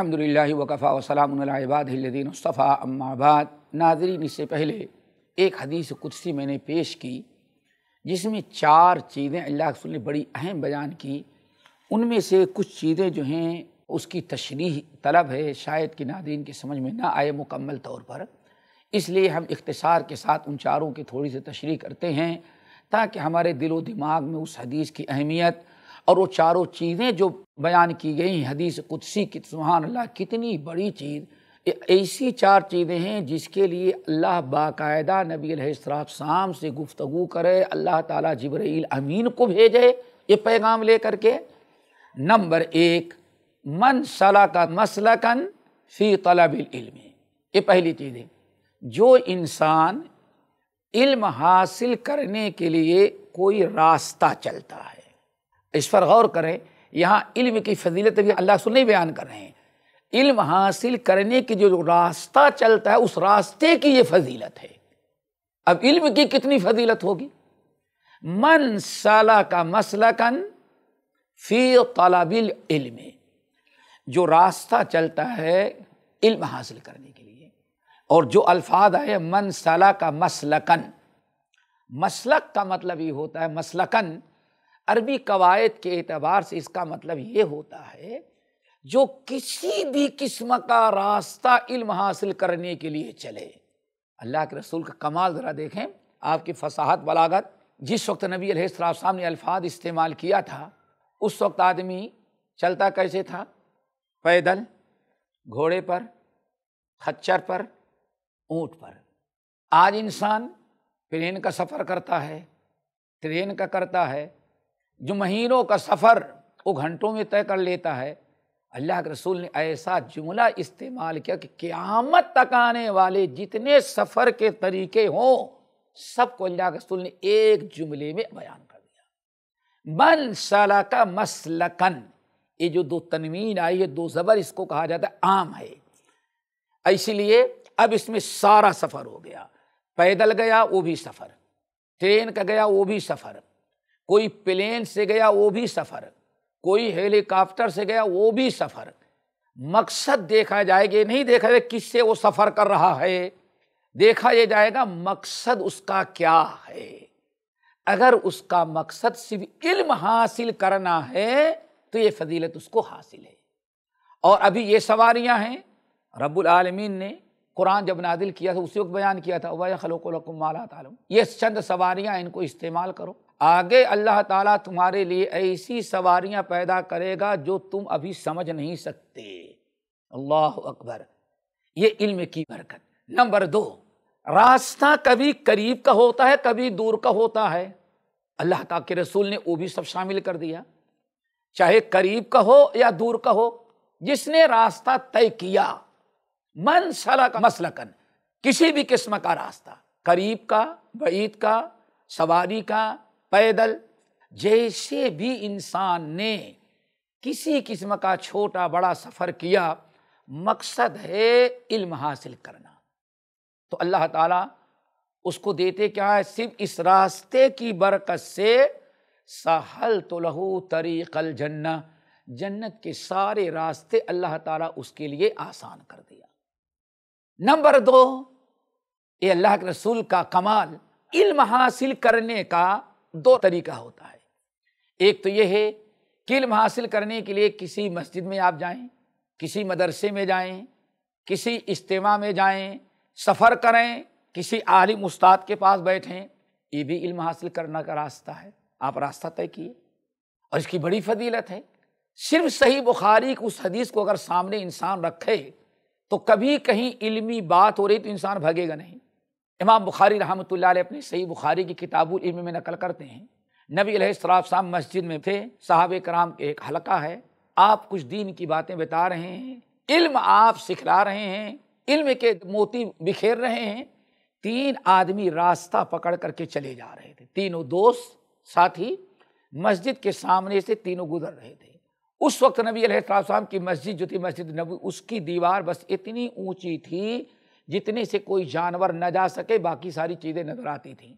अलहमदिल्ला वकफ़ा वसलामबादीनफ़ा अम्माबाद नाजरीन इससे पहले एक हदीस कुदसी मैंने पेश की जिसमें चार चीज़ें अल्लाह रसूल ने बड़ी अहम बयान की उनमें से कुछ चीज़ें जो हैं उसकी तशरी तलब है शायद कि नादरीन के समझ में ना आए मुकम्मल तौर पर इसलिए हम इख्तसार के साथ उन चारों की थोड़ी सी तशरी करते हैं ताकि हमारे दिलो दिमाग में उस हदीस की अहमियत और वो चारों चीज़ें जो बयान की गई हदीस कुदसी की सुहान अल्लाह कितनी बड़ी चीज़ ऐसी चार चीज़ें हैं जिसके लिए अल्लाह बाकायदा नबी शाम से गुफ्तगु करे अल्लाह ताला जबरील अमीन को भेजे ये पैगाम ले करके नंबर एक मन सला का मसलकन फ़ी तलबिल्म ये पहली चीज़ है जो इंसान इल्म हासिल करने के लिए कोई रास्ता चलता है इस पर गौर करें यहाँ इल्म की फजीलत भी अल्लाह नहीं बयान कर रहे हैं इल्म हासिल करने की जो रास्ता चलता है उस रास्ते की ये फजीलत है अब इल्म की कितनी फजीलत होगी मन साला का मसलकन फ़ी तलाबिल इल्म जो रास्ता चलता है इल्म हासिल करने के लिए और जो अल्फाज आए मन साला का मसलकन मसलक का मतलब ये होता है मसलकन अरबी कवायद के एतबार से इसका मतलब ये होता है जो किसी भी किस्म का रास्ता इल्म हासिल करने के लिए चले अल्लाह के रसूल का कमाल ज़रा देखें आपकी फसाहत बलागत जिस वक्त नबी अलैहिस्सलाम ने अल्फाज इस्तेमाल किया था उस वक्त आदमी चलता कैसे था पैदल घोड़े पर खच्चर पर ऊँट पर आज इंसान प्लेन का सफ़र करता है ट्रेन का करता है जो महीनों का सफ़र वो घंटों में तय कर लेता है अल्लाह के रसूल ने ऐसा जुमला इस्तेमाल किया कि क़्यामत तक आने वाले जितने सफ़र के तरीके हों सबको अल्लाह के रसूल ने एक जुमले में बयान कर दिया मन सला का मसलकन ये जो दो तनवीन आई है दो ज़बर इसको कहा जाता है आम है इसीलिए अब इसमें सारा सफ़र हो गया पैदल गया वो भी सफ़र ट्रेन का गया वो भी सफ़र कोई प्लेन से गया वो भी सफ़र कोई हेलीकॉप्टर से गया वो भी सफ़र मकसद देखा जाएगा नहीं देखा जाए किससे वो सफ़र कर रहा है देखा ये जाएगा मकसद उसका क्या है अगर उसका मकसद सिर्फ इल्म हासिल करना है तो ये फजीलत उसको हासिल है और अभी ये सवारियाँ हैं रब्बुल आलमीन ने कुरान जब नादिल किया था उसी वक्त बयान किया था वह खलोकुलकुम तालम ये चंद सवारियां इनको इस्तेमाल करो आगे अल्लाह ताला तुम्हारे लिए ऐसी सवारियां पैदा करेगा जो तुम अभी समझ नहीं सकते अल्लाह अकबर ये इल्म की बरकत नंबर दो रास्ता कभी करीब का होता है कभी दूर का होता है अल्लाह ताक के रसूल ने वो भी सब शामिल कर दिया चाहे करीब का हो या दूर का हो जिसने रास्ता तय किया मन सला का मसलकन किसी भी किस्म का रास्ता करीब का बईद का सवारी का पैदल जैसे भी इंसान ने किसी किस्म का छोटा बड़ा सफ़र किया मकसद है इल्म हासिल करना तो अल्लाह ताला उसको देते क्या है सिर्फ इस रास्ते की बरकत से सहल तो लहू तरीकल जन्ना जन्नत के सारे रास्ते अल्लाह ताला उसके लिए आसान कर दिया नंबर दो ये अल्लाह के रसूल का कमाल इल्म हासिल करने का दो तरीका होता है एक तो यह है कि इल्म हासिल करने के लिए किसी मस्जिद में आप जाएं किसी मदरसे में जाएं किसी इज्तम में जाएं सफ़र करें किसी आलिम उस्ताद के पास बैठें ये भी इल्म हासिल करना का रास्ता है आप रास्ता तय किए और इसकी बड़ी फजीलत है सिर्फ सही बुखारी की उस हदीस को अगर सामने इंसान रखे तो कभी कहीं इल्मी बात हो रही तो इंसान भगेगा नहीं इमाम बुखारी रहमत अपनी सही बुखारी की किताबुल इल्म में नकल करते हैं नबी साहब मस्जिद में थे साहब कराम के एक हलका है आप कुछ दीन की बातें बता रहे हैं इल्म आप सिखला रहे हैं इल्म के मोती बिखेर रहे हैं तीन आदमी रास्ता पकड़ करके चले जा रहे थे तीनों दोस्त साथ ही मस्जिद के सामने से तीनों गुजर रहे थे उस वक्त नबी साहब की मस्जिद जो थी मस्जिद नबी उसकी दीवार बस इतनी ऊंची थी जितने से कोई जानवर न जा सके बाकी सारी चीज़ें नजर आती थी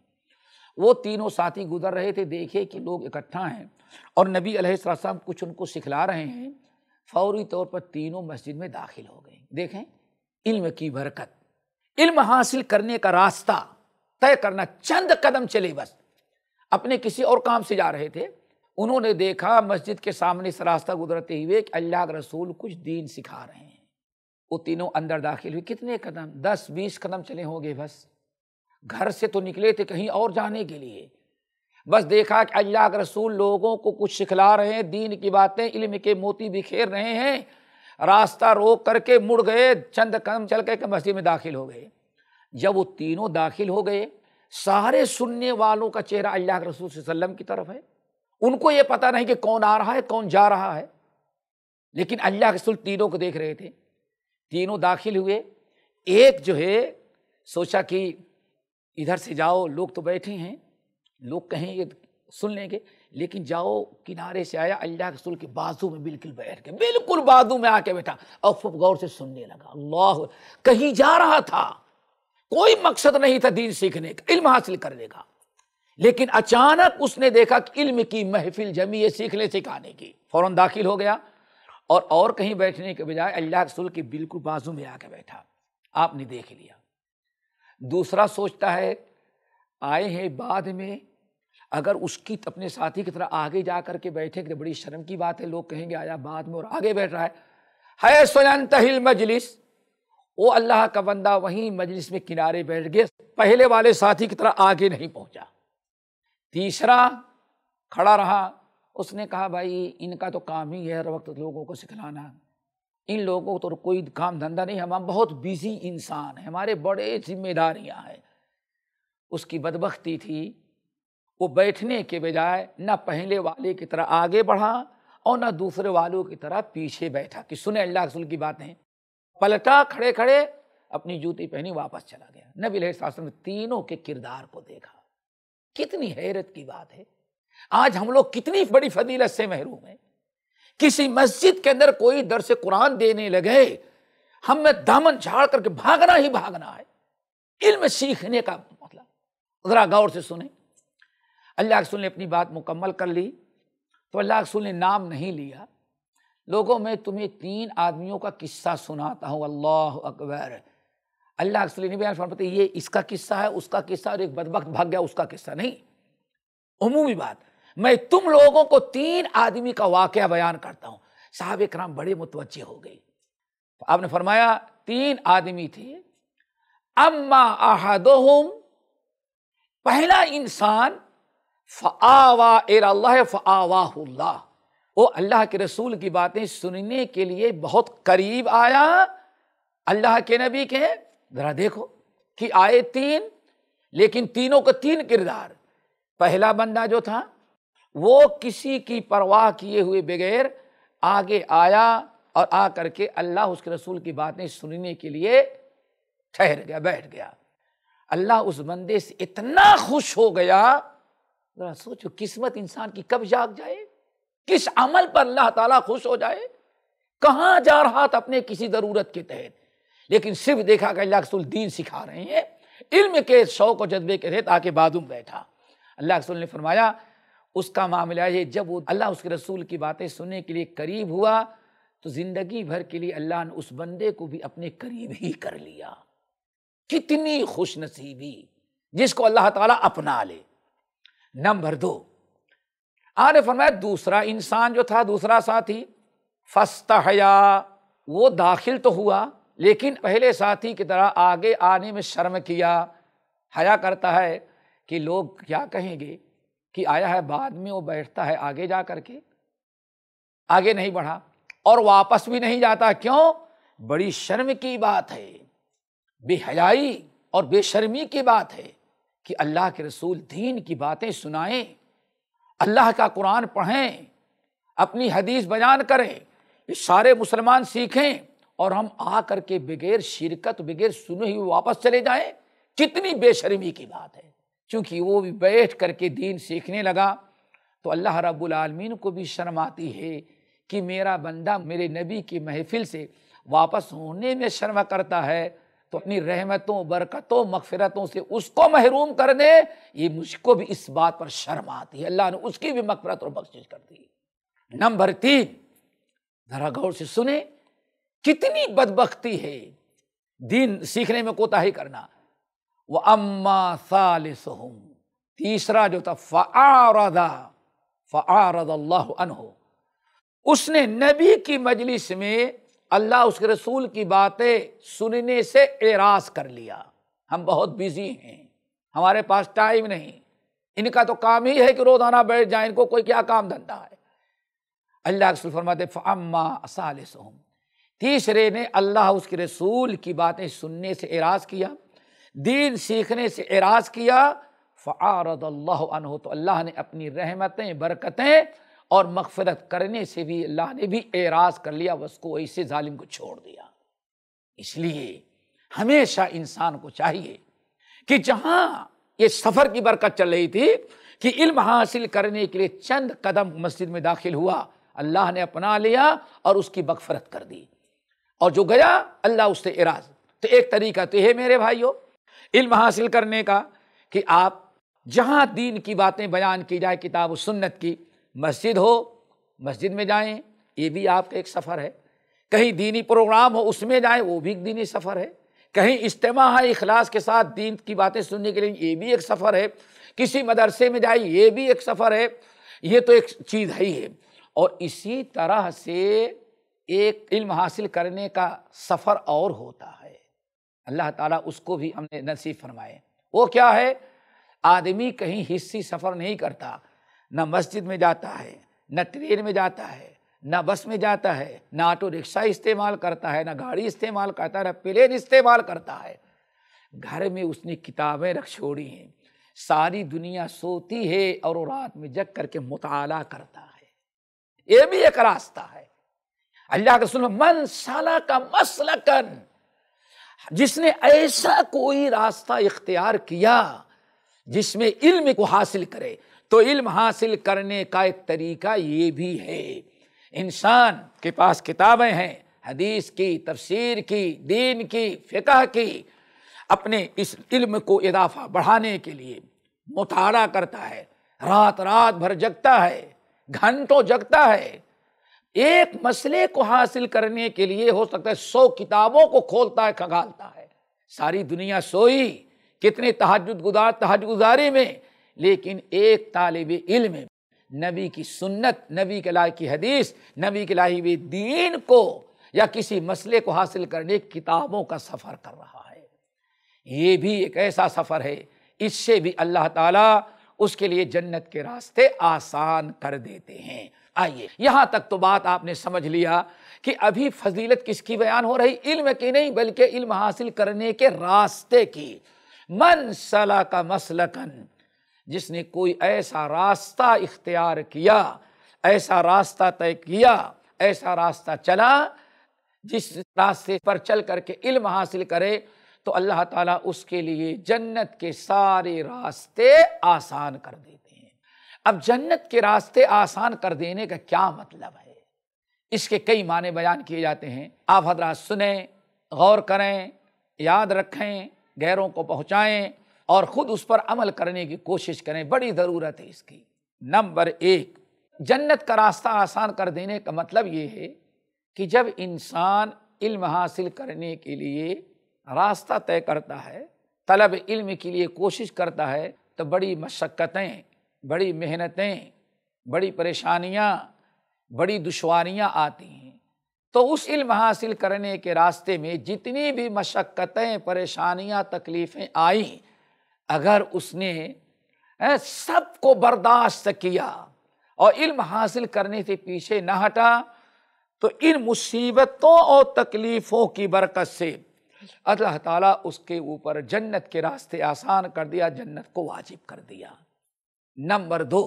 वो तीनों साथी गुजर रहे थे देखे कि लोग इकट्ठा हैं और नबी अलैहिस्सलाम कुछ उनको सिखला रहे हैं फौरी तौर पर तीनों मस्जिद में दाखिल हो गए देखें इल्म की बरकत इल्म हासिल करने का रास्ता तय करना चंद कदम चले बस अपने किसी और काम से जा रहे थे उन्होंने देखा मस्जिद के सामने से रास्ता गुजरते हुए कि अल्लाह के रसूल कुछ दीन सिखा रहे हैं वो तीनों अंदर दाखिल हुए कितने कदम दस बीस कदम चले होंगे बस घर से तो निकले थे कहीं और जाने के लिए बस देखा कि अल्लाह के रसूल लोगों को कुछ सिखला रहे हैं दीन की बातें इल्म के मोती बिखेर रहे हैं रास्ता रोक करके मुड़ गए चंद कदम चल के मस्जिद में दाखिल हो गए जब वो तीनों दाखिल हो गए सारे सुनने वालों का चेहरा अल्लाह के रसूल वसल्लम की तरफ है उनको ये पता नहीं कि कौन आ रहा है कौन जा रहा है लेकिन अल्लाह के रसूल तीनों को देख रहे थे तीनों दाखिल हुए एक जो है सोचा कि इधर से जाओ लोग तो बैठे हैं लोग कहें ये सुन लेंगे लेकिन जाओ किनारे से आया अल्लाह के रसूल के बाजू में बिल्कुल बैठ के बिल्कुल बाजू में आके बैठा और खूब गौर से सुनने लगा अल्लाह कहीं जा रहा था कोई मकसद नहीं था दीन सीखने का इल्म हासिल करने का लेकिन अचानक उसने देखा कि इल्म की महफिल जमी है सीखने सिखाने की फ़ौरन दाखिल हो गया और और कहीं बैठने के बजाय अल्लाह रसूल के बिल्कुल बाजू में आके बैठा आपने देख लिया दूसरा सोचता है आए हैं बाद में अगर उसकी अपने साथी की तरह आगे जा के बैठे तो बड़ी शर्म की बात है लोग कहेंगे आया बाद में और आगे बैठ रहा है है तहिल मजलिस वो अल्लाह का बंदा वहीं मजलिस में किनारे बैठ गए पहले वाले साथी की तरह आगे नहीं पहुंचा तीसरा खड़ा रहा उसने कहा भाई इनका तो काम ही है हर वक्त लोगों को सिखलाना इन लोगों को तो कोई काम धंधा नहीं हम बहुत बिजी इंसान हैं हमारे बड़े जिम्मेदारियाँ हैं उसकी बदबख्ती थी वो बैठने के बजाय ना पहले वाले की तरह आगे बढ़ा और ना दूसरे वालों की तरह पीछे बैठा कि सुने अल्लाह रसूल की बातें पलटा खड़े खड़े अपनी जूती पहनी वापस चला गया नबी शास्त्र ने तीनों के किरदार को देखा कितनी हैरत की बात है आज हम लोग कितनी बड़ी फजीलत से महरूम हैं किसी मस्जिद के अंदर कोई दर से कुरान देने लगे हमें दामन झाड़ करके भागना ही भागना है इल्म सीखने का मतलब ज़रा गौर से सुने अल्लाह रसूल ने अपनी बात मुकम्मल कर ली तो अल्लाह रसूल ने नाम नहीं लिया लोगों में तुम्हें तीन आदमियों का किस्सा सुनाता हूँ अल्लाह अकबर अल्लाह रसूल ने बयान फरमाते ये इसका किस्सा है उसका किस्सा और एक बदबक भाग गया उसका किस्सा नहीं अमूमी बात मैं तुम लोगों को तीन आदमी का वाक़ बयान करता हूं साहब कराम बड़े मुतवजे हो गए आपने फरमाया तीन आदमी थे अम्मा अहदोहम पहला इंसान फ़ावा एल्ला फ़ावाहुल्ला वो अल्लाह के रसूल की बातें सुनने के लिए बहुत करीब आया अल्लाह के नबी के ज़रा देखो कि आए तीन लेकिन तीनों का तीन किरदार पहला बंदा जो था वो किसी की परवाह किए हुए बगैर आगे आया और आ करके अल्लाह उसके रसूल की बातें सुनने के लिए ठहर गया बैठ गया अल्लाह उस बंदे से इतना खुश हो गया जरा सोचो किस्मत इंसान की कब जाग जाए किस अमल पर अल्लाह ताला खुश हो जाए कहाँ जा रहा था अपने किसी ज़रूरत के तहत लेकिन सिर्फ देखा कि अल्लाह रसूल दीन सिखा रहे हैं इल्म के शौक और जज्बे के तहत आके बादुम बैठा अल्लाह रसूल ने फरमाया उसका मामला ये जब वो अल्लाह उसके रसूल की बातें सुनने के लिए करीब हुआ तो ज़िंदगी भर के लिए अल्लाह ने उस बंदे को भी अपने करीब ही कर लिया कितनी खुश नसीबी जिसको अल्लाह ताला अपना ले नंबर दो आने फरमाया दूसरा इंसान जो था दूसरा साथी फस्तहया वो दाखिल तो हुआ लेकिन पहले साथी की तरह आगे आने में शर्म किया हया करता है कि लोग क्या कहेंगे कि आया है बाद में वो बैठता है आगे जा करके आगे नहीं बढ़ा और वापस भी नहीं जाता क्यों बड़ी शर्म की बात है बेहयाई और बेशर्मी की बात है कि अल्लाह के रसूल दीन की बातें सुनाएं अल्लाह का कुरान पढ़ें अपनी हदीस बयान करें सारे मुसलमान सीखें और हम आ करके बगैर शिरकत बगैर सुने ही वापस चले जाएं कितनी बेशर्मी की बात है चूँकि वो भी बैठ कर के दीन सीखने लगा तो अल्लाह रब्बुलमीन को भी शर्म आती है कि मेरा बंदा मेरे नबी की महफिल से वापस होने में शर्म करता है तो अपनी रहमतों बरकतों मकफरतों से उसको महरूम कर दे ये मुझको भी इस बात पर शर्म आती है अल्लाह ने उसकी भी मकफरत और बख्शिश कर दी नंबर तीन ज़रा गौर से सुने कितनी बदबख्ती है दीन सीखने में कोताही करना वह अम्मा सालिसहुम तीसरा जो था फ़ारदा फ़ारद अल्लाह उसने नबी की मजलिस में अल्लाह उसके रसूल की बातें सुनने से एराज कर लिया हम बहुत बिजी हैं हमारे पास टाइम नहीं इनका तो काम ही है कि रोज़ाना बैठ जाए इनको कोई क्या काम धंधा है अल्लाह के फरमाते अम्मा सालिसहुम तीसरे ने अल्लाह उसके रसूल की बातें सुनने से एराज किया दीन सीखने से एराज किया फ़ारद अल्लाह तो अल्लाह ने अपनी रहमतें बरकतें और मगफरत करने से भी अल्लाह ने भी एराज कर लिया बस को ऐसे जालिम को छोड़ दिया इसलिए हमेशा इंसान को चाहिए कि जहां ये सफ़र की बरकत चल रही थी कि इल्म हासिल करने के लिए चंद कदम मस्जिद में दाखिल हुआ अल्लाह ने अपना लिया और उसकी बकफरत कर दी और जो गया अल्लाह उससे एराज तो एक तरीका तो है मेरे भाइयों इल्म हासिल करने का कि आप जहाँ दीन की बातें बयान की जाए किताब सुन्नत की मस्जिद हो मस्जिद में जाएं ये भी आपका एक सफ़र है कहीं दीनी प्रोग्राम हो उसमें जाएं वो भी एक दीनी सफ़र है कहीं इज्तम है इखलास के साथ दीन की बातें सुनने के लिए ये भी एक सफ़र है किसी मदरसे में जाए ये भी एक सफ़र है ये तो एक चीज़ है ही है और इसी तरह से एक इल्म हासिल करने का सफ़र और होता है अल्लाह ताला उसको भी हमने नसीब फरमाए वो क्या है आदमी कहीं हिस्सी सफ़र नहीं करता न मस्जिद में जाता है न ट्रेन में जाता है न बस में जाता है न ऑटो रिक्शा इस्तेमाल करता है न गाड़ी इस्तेमाल करता है न प्लेन इस्तेमाल करता है घर में उसने किताबें रख छोड़ी हैं सारी दुनिया सोती है और रात में जग करके मुताला करता है ये भी एक रास्ता है अल्लाह के सुनो मन साला का मसलकन जिसने ऐसा कोई रास्ता इख्तियार किया जिसमें इल्म को हासिल करे तो इल्म हासिल करने का एक तरीका ये भी है इंसान के पास किताबें हैं हदीस की तफसीर की दीन की फ़िका की अपने इस इल्म को इजाफा बढ़ाने के लिए मुतारा करता है रात रात भर जगता है घंटों जगता है एक मसले को हासिल करने के लिए हो सकता है सौ किताबों को खोलता है खंगालता है सारी दुनिया सोई कितने तहजद गुजार तहज गुजारे में लेकिन एक तालब इल्म नबी की सुन्नत नबी के लाई की हदीस नबी के लाही हुई दीन को या किसी मसले को हासिल करने किताबों का सफ़र कर रहा है ये भी एक ऐसा सफ़र है इससे भी अल्लाह ताला उसके लिए जन्नत के रास्ते आसान कर देते हैं आइए यहाँ तक तो बात आपने समझ लिया कि अभी फजीलत किसकी बयान हो रही इल्म की नहीं बल्कि इल्म हासिल करने के रास्ते की मन सला का मसलकन जिसने कोई ऐसा रास्ता इख्तियार किया ऐसा रास्ता तय किया ऐसा रास्ता चला जिस रास्ते पर चल करके इल्म हासिल करे तो अल्लाह ताला उसके लिए जन्नत के सारे रास्ते आसान कर देते अब जन्नत के रास्ते आसान कर देने का क्या मतलब है इसके कई माने बयान किए जाते हैं आप हजरात सुने गौर करें याद रखें गैरों को पहुँचाएँ और ख़ुद उस पर अमल करने की कोशिश करें बड़ी ज़रूरत है इसकी नंबर एक जन्नत का रास्ता आसान कर देने का मतलब ये है कि जब इंसान इल्म हासिल करने के लिए रास्ता तय करता है तलब इल्म के लिए कोशिश करता है तो बड़ी मशक्क़तें बड़ी मेहनतें बड़ी परेशानियाँ बड़ी दुशारियाँ आती हैं तो उस इल्म हासिल करने के रास्ते में जितनी भी मशक्क़तें परेशानियाँ तकलीफ़ें आई अगर उसने सबको बर्दाश्त किया और इल्म हासिल करने से पीछे न हटा तो इन मुसीबतों और तकलीफ़ों की बरकत से अल्लाह ताला उसके ऊपर जन्नत के रास्ते आसान कर दिया जन्नत को वाजिब कर दिया नंबर दो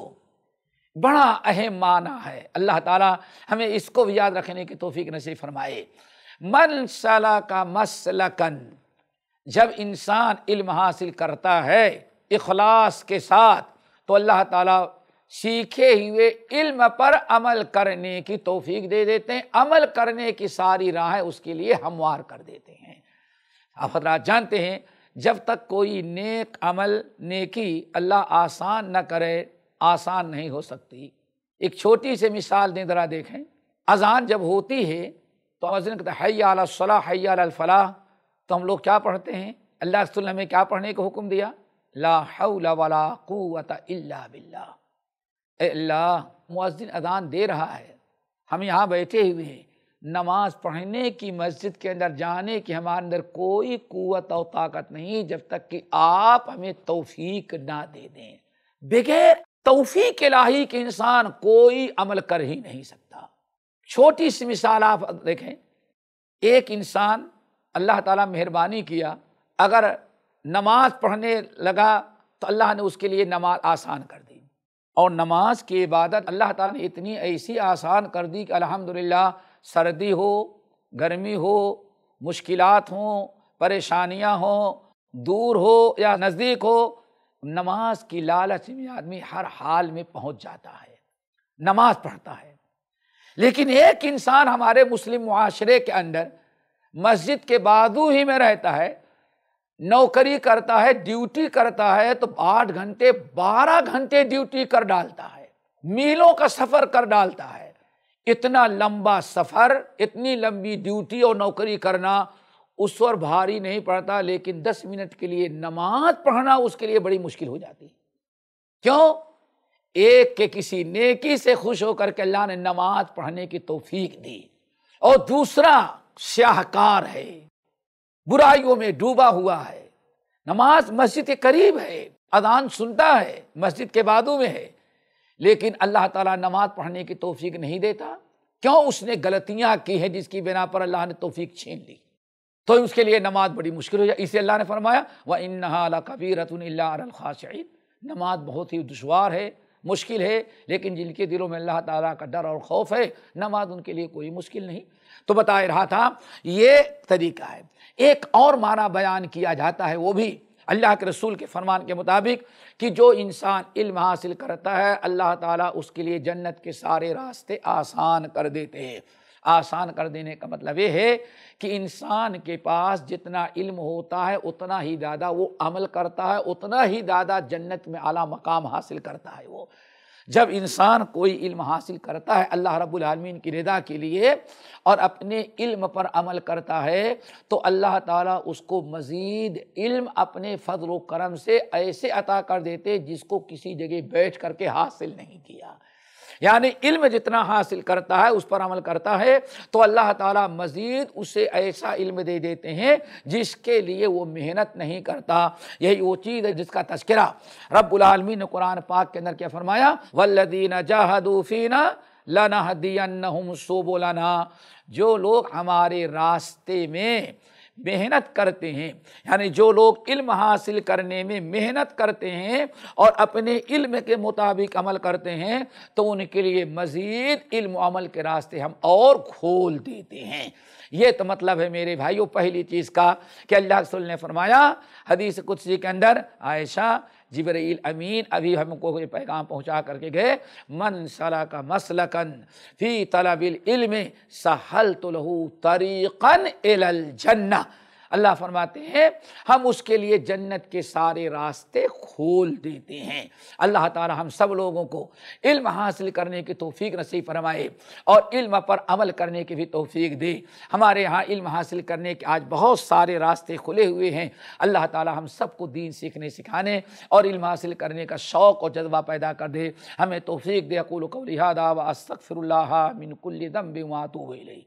बड़ा अहम माना है अल्लाह ताला हमें इसको भी याद रखने की तोफ़ी नसीब फरमाए मन सला का मसलकन जब इंसान इल्म हासिल करता है इखलास के साथ तो अल्लाह ताला सीखे हुए इल्म पर अमल करने की तोफीक दे देते हैं अमल करने की सारी राहें उसके लिए हमवार कर देते हैं आप हजरात जानते हैं जब तक कोई नेक अमल नेकी अल्लाह आसान न करे आसान नहीं हो सकती एक छोटी सी मिसाल दें ज़रा देखें अजान जब होती है तो अजन कहता है हैया हैयाफलाह तो हम लोग क्या पढ़ते हैं अल्लाह रसुल हमें क्या पढ़ने का हुक्म दिया ला हौला वला कुवत इल्ला बिल्ला अल्लाह मुअज्जिन अजान दे रहा है हम यहाँ बैठे हुए हैं नमाज पढ़ने की मस्जिद के अंदर जाने की हमारे अंदर कोई कुत और ताकत नहीं जब तक कि आप हमें तौफीक ना दे दें बगैर तौफीक लाही के इंसान कोई अमल कर ही नहीं सकता छोटी सी मिसाल आप देखें एक इंसान अल्लाह ताला मेहरबानी किया अगर नमाज पढ़ने लगा तो अल्लाह ने उसके लिए नमाज आसान कर दी और नमाज की इबादत अल्लाह ताला ने इतनी ऐसी आसान कर दी कि अल्हम्दुलिल्लाह सर्दी हो गर्मी हो मुश्किल हों परेशानियाँ हों दूर हो या नज़दीक हो नमाज की लालच में आदमी हर हाल में पहुंच जाता है नमाज पढ़ता है लेकिन एक इंसान हमारे मुस्लिम माशरे के अंदर मस्जिद के बाजू ही में रहता है नौकरी करता है ड्यूटी करता है तो आठ घंटे बारह घंटे ड्यूटी कर डालता है मीलों का सफ़र कर डालता है इतना लंबा सफ़र इतनी लंबी ड्यूटी और नौकरी करना उस पर भारी नहीं पड़ता लेकिन दस मिनट के लिए नमाज पढ़ना उसके लिए बड़ी मुश्किल हो जाती है क्यों एक के किसी नेकी से खुश होकर के अल्लाह ने नमाज पढ़ने की तोफीक दी और दूसरा शाहकार है बुराइयों में डूबा हुआ है नमाज मस्जिद के करीब है अदान सुनता है मस्जिद के बादू में है लेकिन अल्लाह ताला नमाज पढ़ने की तोफ़ी नहीं देता क्यों उसने गलतियाँ की है जिसकी बिना पर अल्लाह ने तोफ़ी छीन ली तो उसके लिए नमाज बड़ी मुश्किल हो जाए इसे अल्लाह ने फरमाया व इन कबीर कबीरतुल्लाशाइन नमाज बहुत ही दुशवार है मुश्किल है लेकिन जिनके दिलों में अल्लाह ताला का डर और खौफ है नमाज उनके लिए कोई मुश्किल नहीं तो बता रहा था ये तरीका है एक और माना बयान किया जाता है वो भी अल्लाह के रसूल के फरमान के मुताबिक कि जो इंसान इल्म हासिल करता है अल्लाह ताला उसके लिए जन्नत के सारे रास्ते आसान कर देते हैं आसान कर देने का मतलब ये है कि इंसान के पास जितना इल्म होता है उतना ही ज़्यादा वो अमल करता है उतना ही ज़्यादा जन्नत में आला मकाम हासिल करता है वो जब इंसान कोई इल्म हासिल करता है अल्लाह रब्बुल आलमीन की रदा के लिए और अपने इल्म पर अमल करता है तो अल्लाह ताला उसको मज़ीद इल्म अपने फ़जल करम से ऐसे अता कर देते जिसको किसी जगह बैठ करके हासिल नहीं किया यानी इल्म जितना हासिल करता है उस पर अमल करता है तो अल्लाह ताला मज़ीद उसे ऐसा इल्म दे देते हैं जिसके लिए वो मेहनत नहीं करता यही वो चीज़ है जिसका तस्करा रब्लमी ने कुरान पाक के अंदर क्या फ़रमाया वल्लदीन जहदूफ़ीना लना हदीन सोबोलाना जो लोग हमारे रास्ते में मेहनत करते हैं यानी जो लोग इल्म हासिल करने में मेहनत करते हैं और अपने इल्म के मुताबिक अमल करते हैं तो उनके लिए मज़ीद इल्म अमल के रास्ते हम और खोल देते हैं ये तो मतलब है मेरे भाइयों पहली चीज़ का कि अल्लाह रसूल ने फरमाया हदीस कुछ के अंदर आयशा जबरील अमीन अभी हमको ये पैगाम पहुँचा करके गए मन सला का मसलकन फ़ी तलबिल सहल तो लहू तरीक़न एल जन्ना अल्लाह फरमाते हैं हम उसके लिए जन्नत के सारे रास्ते खोल देते हैं अल्लाह ताला हम सब लोगों को इल्म हासिल करने की तोफ़ी नसीब फरमाए और इल्म पर अमल करने की भी तोफ़ी दे हमारे यहाँ इल्म हासिल करने के आज बहुत सारे रास्ते खुले हुए हैं अल्लाह ताला हम सबको दीन सीखने सिखाने और इल्म हासिल करने का शौक़ और जज्बा पैदा कर दे हमें तोफ़ी दे अकुल कौलिहादा वस्तफ़िर मिनकुल्ल दम हुई